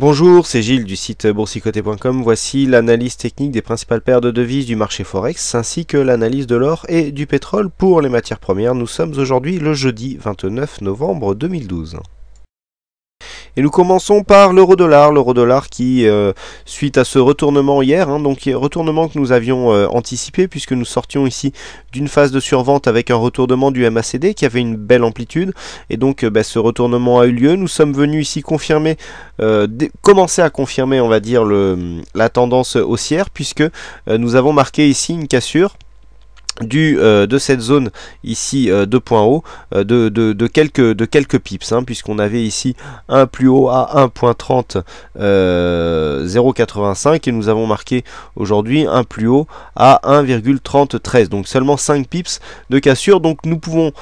Bonjour, c'est Gilles du site boursicoté.com. Voici l'analyse technique des principales paires de devises du marché Forex ainsi que l'analyse de l'or et du pétrole pour les matières premières. Nous sommes aujourd'hui le jeudi 29 novembre 2012. Et nous commençons par l'euro-dollar, l'euro-dollar qui, euh, suite à ce retournement hier, hein, donc euh, retournement que nous avions euh, anticipé puisque nous sortions ici d'une phase de survente avec un retournement du MACD qui avait une belle amplitude, et donc bah, ce retournement a eu lieu. Nous sommes venus ici confirmer, commencer à confirmer, on va dire, la tendance haussière puisque nous avons marqué ici une cassure du, euh, de cette zone ici euh, de point haut euh, de, quelques, de quelques pips hein, puisqu'on avait ici un plus haut à 1.30 0.85 et nous avons marqué aujourd'hui un plus haut à 1,33 donc seulement 5 pips de cassure donc nous pouvons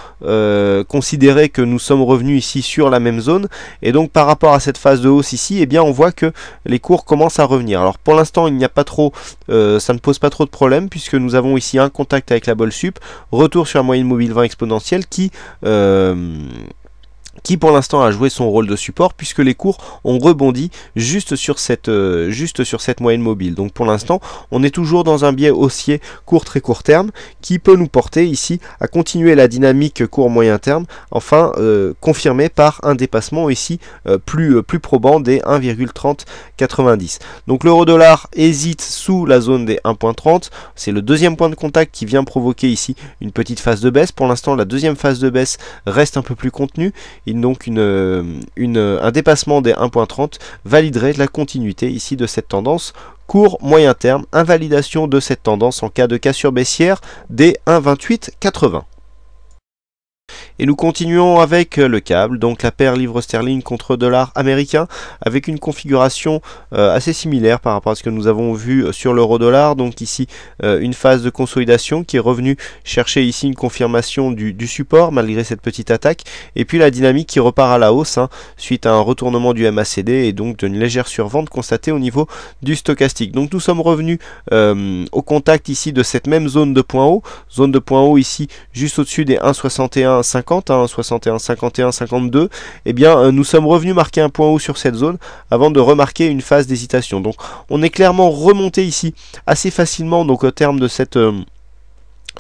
considérer que nous sommes revenus ici sur la même zone et donc par rapport à cette phase de hausse ici et eh bien on voit que les cours commencent à revenir alors pour l'instant il n'y a pas trop ça ne pose pas trop de problème puisque nous avons ici un contact avec la bol sup, retour sur un moyenne mobile 20 exponentielle qui, euh, qui pour l'instant a joué son rôle de support puisque les cours ont rebondi juste sur cette, euh, juste sur cette moyenne mobile. Donc pour l'instant, on est toujours dans un biais haussier court très court terme qui peut nous porter ici à continuer la dynamique court moyen terme, enfin confirmé euh, confirmée par un dépassement ici euh, plus, plus probant des 1,3090. Donc l'euro dollar hésite sous la zone des 1,30. C'est le deuxième point de contact qui vient provoquer ici une petite phase de baisse. Pour l'instant, la deuxième phase de baisse reste un peu plus contenue donc euh, euh, un dépassement des 1.30 validerait la continuité ici de cette tendance court moyen terme, invalidation de cette tendance en cas de cassure baissière des 1,2880. Et nous continuons avec euh, le câble, donc la paire livre sterling contre dollar américain, avec une configuration euh, assez similaire par rapport à ce que nous avons vu euh, sur l'euro dollar. Donc ici une phase de consolidation qui est revenue chercher ici une confirmation du, support malgré cette petite attaque. Et puis la dynamique qui repart à la hausse hein, suite à un retournement du MACD et donc d'une légère survente constatée au niveau du stochastique. Donc nous sommes revenus au contact ici de cette même zone de point haut, zone de point haut ici juste au-dessus des 1,6150 61, 51, 52, eh bien euh, nous sommes revenus marquer un point haut sur cette zone avant de remarquer une phase d'hésitation. Donc on est clairement remonté ici assez facilement donc au terme de cette euh,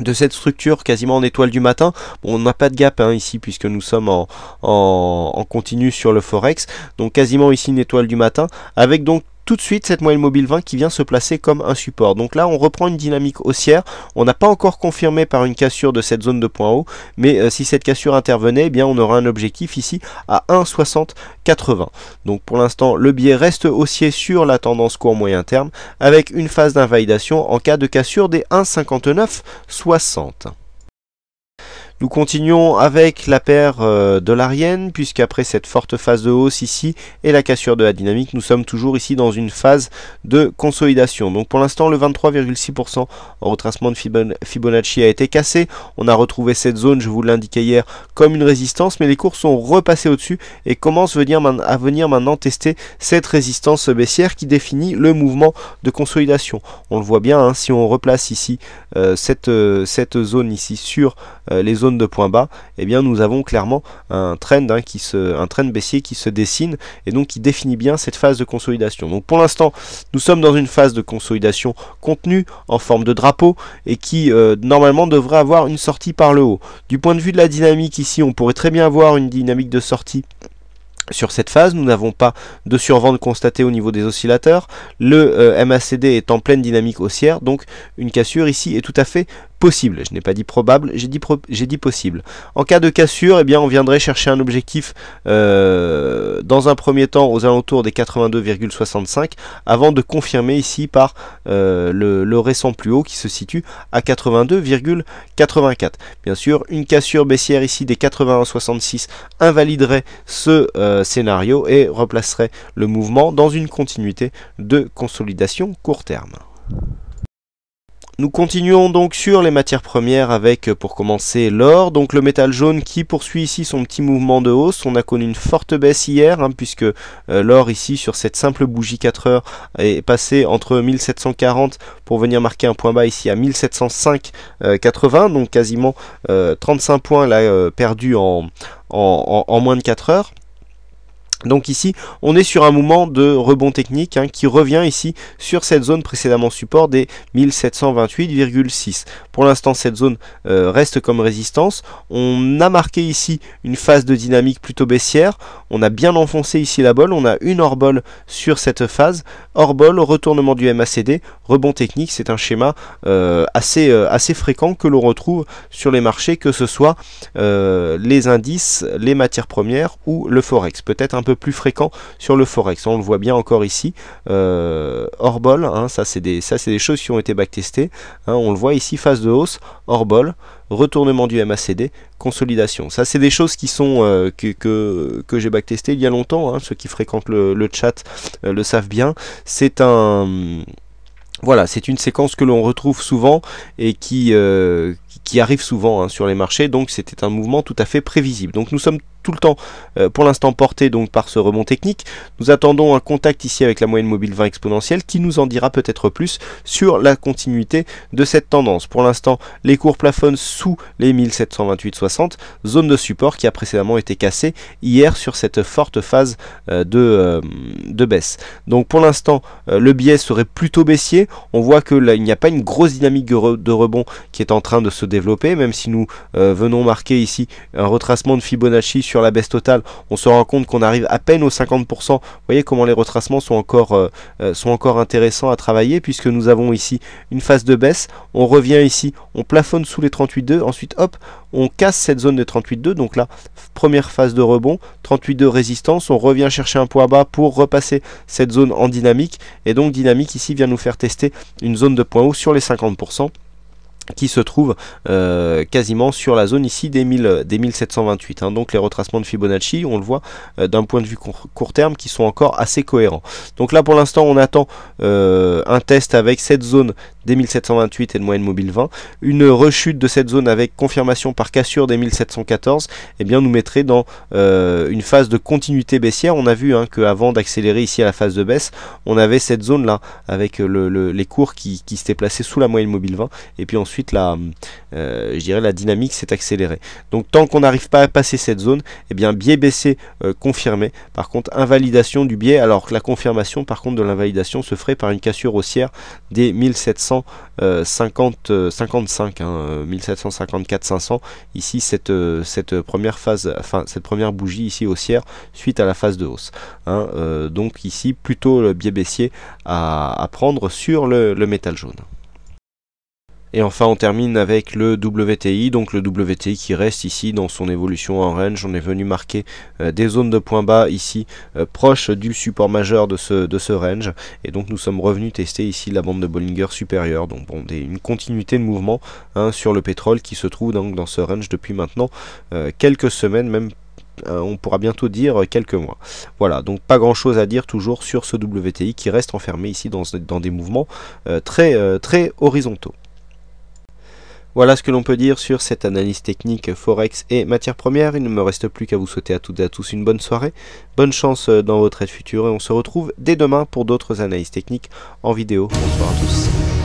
de cette structure quasiment en étoile du matin. on n'a pas de gap hein, ici puisque nous sommes en, en, en, continu sur le forex. Donc quasiment ici une étoile du matin avec donc tout de suite cette moyenne mobile 20 qui vient se placer comme un support. Donc là, on reprend une dynamique haussière. On n'a pas encore confirmé par une cassure de cette zone de point haut, mais euh, si cette cassure intervenait, eh bien on aura un objectif ici à 1,6080. Donc pour l'instant, le biais reste haussier sur la tendance court moyen terme avec une phase d'invalidation en cas de cassure des 1,5960. Nous continuons avec la paire euh, de l'Arienne puisqu'après cette forte phase de hausse ici et la cassure de la dynamique, nous sommes toujours ici dans une phase de consolidation. Donc pour l'instant, le 23,6% en retracement de Fibonacci a été cassé. On a retrouvé cette zone, je vous l'indiquais hier, comme une résistance, mais les cours sont repassés au-dessus et commencent à venir maintenant tester cette résistance baissière qui définit le mouvement de consolidation. On le voit bien, hein, si on replace ici euh, cette, euh, cette zone ici sur les zones de point bas, et eh bien nous avons clairement un trend, hein, qui se, un trend baissier qui se dessine et donc qui définit bien cette phase de consolidation. Donc pour l'instant, nous sommes dans une phase de consolidation contenue en forme de drapeau et qui euh, normalement devrait avoir une sortie par le haut. Du point de vue de la dynamique ici, on pourrait très bien avoir une dynamique de sortie sur cette phase, nous n'avons pas de survente constatée au niveau des oscillateurs, le euh, MACD est en pleine dynamique haussière, donc une cassure ici est tout à fait possible. Je n'ai pas dit probable, j'ai dit, dit, possible. En cas de cassure, eh bien, on viendrait chercher un objectif euh, dans un premier temps aux alentours des 82,65 avant de confirmer ici par euh, le, récent plus haut qui se situe à 82,84. Bien sûr, une cassure baissière ici des 81,66 invaliderait ce euh, scénario et replacerait le mouvement dans une continuité de consolidation court terme. Nous continuons donc sur les matières premières avec euh, pour commencer l'or, donc le métal jaune qui poursuit ici son petit mouvement de hausse, on a connu une forte baisse hier hein, puisque euh, l'or ici sur cette simple bougie 4 heures est passé entre 1740 pour venir marquer un point bas ici à 1705,80 donc quasiment 35 euh, points là perdus en, en, en moins de 4 heures. Donc ici, on est sur un moment de rebond technique hein, qui revient ici sur cette zone précédemment support des 1728,6. Pour l'instant, cette zone euh, reste comme résistance. On a marqué ici une phase de dynamique plutôt baissière. On a bien enfoncé ici la bol, On a une hors sur cette phase. Hors bol, retournement du MACD, rebond technique. C'est un schéma euh, assez, euh, assez fréquent que l'on retrouve sur les marchés, que ce soit les indices, les matières premières ou le forex. Peut-être un peu plus fréquent sur le forex. On le voit bien encore ici, euh, bol hein, ça c'est des, des, choses qui ont été backtestées. Hein. on le voit ici, phase de hausse, bol retournement du MACD, consolidation. Ça, c'est des choses qui sont euh, que, que, que j'ai backtesté il y a longtemps. Hein. ceux qui fréquentent le, chat euh, le savent bien. C'est un voilà, c'est une séquence que l'on retrouve souvent et qui, euh, qui arrive souvent sur les marchés, donc c'était un mouvement tout à fait prévisible. Donc nous sommes tout le temps euh, pour l'instant porté donc par ce rebond technique. Nous attendons un contact ici avec la moyenne mobile 20 exponentielle qui nous en dira peut-être plus sur la continuité de cette tendance. Pour l'instant, les cours plafonnent sous les 1728,60, zone de support qui a précédemment été cassée hier sur cette forte phase euh, de, euh, de, baisse. Donc pour l'instant, le biais serait plutôt baissier. On voit que là, il n'y a pas une grosse dynamique de rebond qui est en train de se développer, même si nous venons marquer ici un retracement de Fibonacci sur sur la baisse totale, on se rend compte qu'on arrive à peine aux 50%. voyez comment les retracements sont encore, euh, euh, sont encore intéressants à travailler puisque nous avons ici une phase de baisse. On revient ici, on plafonne sous les 38,2. Ensuite, hop, on casse cette zone des 38,2. Donc là, première phase de rebond, 38,2 résistance. On revient chercher un point bas pour repasser cette zone en dynamique. Et donc dynamique ici vient nous faire tester une zone de point haut sur les 50% qui se trouve euh, quasiment sur la zone ici des, 1000, 1728. Hein. Donc les retracements de Fibonacci, on le voit euh, d'un point de vue court, terme, qui sont encore assez cohérents. Donc là pour l'instant on attend euh, un test avec cette zone des 1728 et de moyenne mobile 20. Une rechute de cette zone avec confirmation par cassure des 1714, et eh bien nous mettrait dans une phase de continuité baissière. On a vu hein, qu'avant d'accélérer ici à la phase de baisse, on avait cette zone là avec les cours qui, qui s'étaient placés sous la moyenne mobile 20 et puis ensuite la, euh, je dirais la dynamique s'est accélérée. Donc tant qu'on n'arrive pas à passer cette zone, eh bien biais baissé euh, confirmé. Par contre invalidation du biais, alors que la confirmation par contre de l'invalidation se ferait par une cassure haussière des 1750 55 1754 500 ici cette euh, cette première phase enfin cette première bougie ici haussière suite à la phase de hausse. Hein, donc ici plutôt le biais baissier à, prendre sur le métal jaune. Et enfin, on termine avec le WTI. Donc le WTI qui reste ici dans son évolution en range. On est venu marquer euh, des zones de points bas ici euh, proches du support majeur de ce, de ce range. Et donc nous sommes revenus tester ici la bande de Bollinger supérieure. Donc bon, une continuité de mouvement hein, sur le pétrole qui se trouve donc dans ce range depuis maintenant euh, quelques semaines, même on pourra bientôt dire quelques mois. Voilà, donc pas grand chose à dire toujours sur ce WTI qui reste enfermé ici dans, des mouvements très, très horizontaux. Voilà ce que l'on peut dire sur cette analyse technique Forex et matières premières. Il ne me reste plus qu'à vous souhaiter à toutes et à tous une bonne soirée, bonne chance euh, dans vos trades futurs et on se retrouve dès demain pour d'autres analyses techniques en vidéo. Bonsoir à tous.